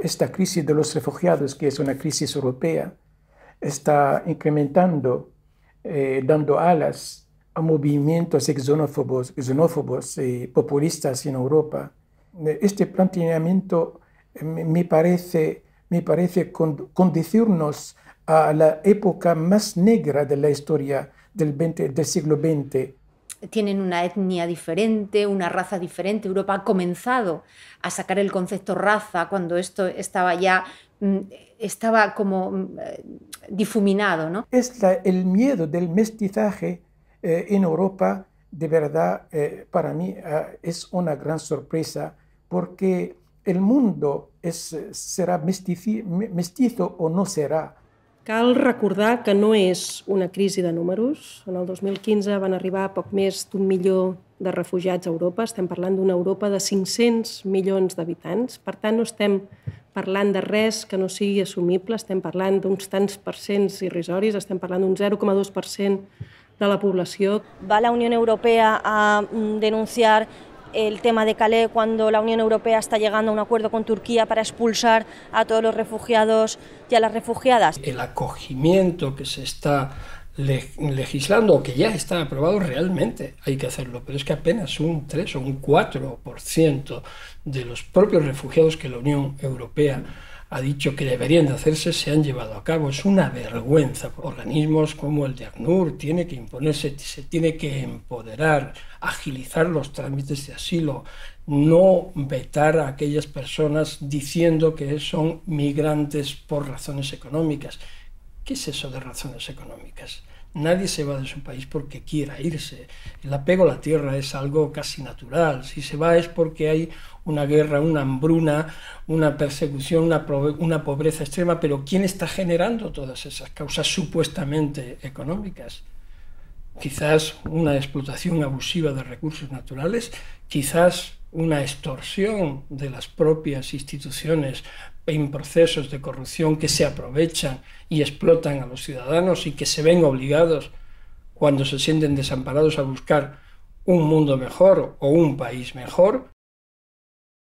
esta crisis de los refugiados, que es una crisis europea, está incrementando, eh, dando alas a movimientos xenófobos, xenófobos eh, y populistas en Europa. Este planteamiento eh, me parece, me parece conducirnos a la época más negra de la historia del siglo XX tienen una etnia diferente, una raza diferente. Europa ha comenzado a sacar el concepto raza cuando esto estaba ya mm, estaba como mm, eh, difuminado. ¿no? Es el miedo del mestizaje eh, en Europa, de verdad, eh, para mí ah, es una gran sorpresa porque el mundo será mestizo o no será Cal recordar que no és una crisi de números. En el 2015 van arribar poc més d'un milió de refugiats a Europa. Estem parlant d'una Europa de 500 milions d'habitants. Per tant, no estem parlant de res que no sigui assumible, estem parlant d'uns tants percents irrisoris, estem parlant d'un 0,2% de la població. Va la Unió Europea a mm, denunciar el tema de Calais cuando la Unión Europea está llegando a un acuerdo con Turquía para expulsar a todos los refugiados y a las refugiadas. El acogimiento que se está legislando o que ya está aprobado realmente hay que hacerlo, pero es que apenas un 3 o un 4% de los propios refugiados que la Unión Europea ha dicho que deberían de hacerse se han llevado a cabo. Es una vergüenza. Organismos como el de ACNUR tiene que imponerse, se tiene que empoderar, agilizar los trámites de asilo, no vetar a aquellas personas diciendo que son migrantes por razones económicas. ¿Qué es eso de razones económicas? Nadie se va de su país porque quiera irse. El apego a la tierra es algo casi natural. Si se va es porque hay una guerra, una hambruna, una persecución, una, una pobreza extrema. Pero ¿quién está generando todas esas causas supuestamente económicas? quizás una explotación abusiva de recursos naturales, quizás una extorsión de las propias instituciones en procesos de corrupción que se aprovechan y explotan a los ciudadanos y que se ven obligados cuando se sienten desamparados a buscar un mundo mejor o un país mejor,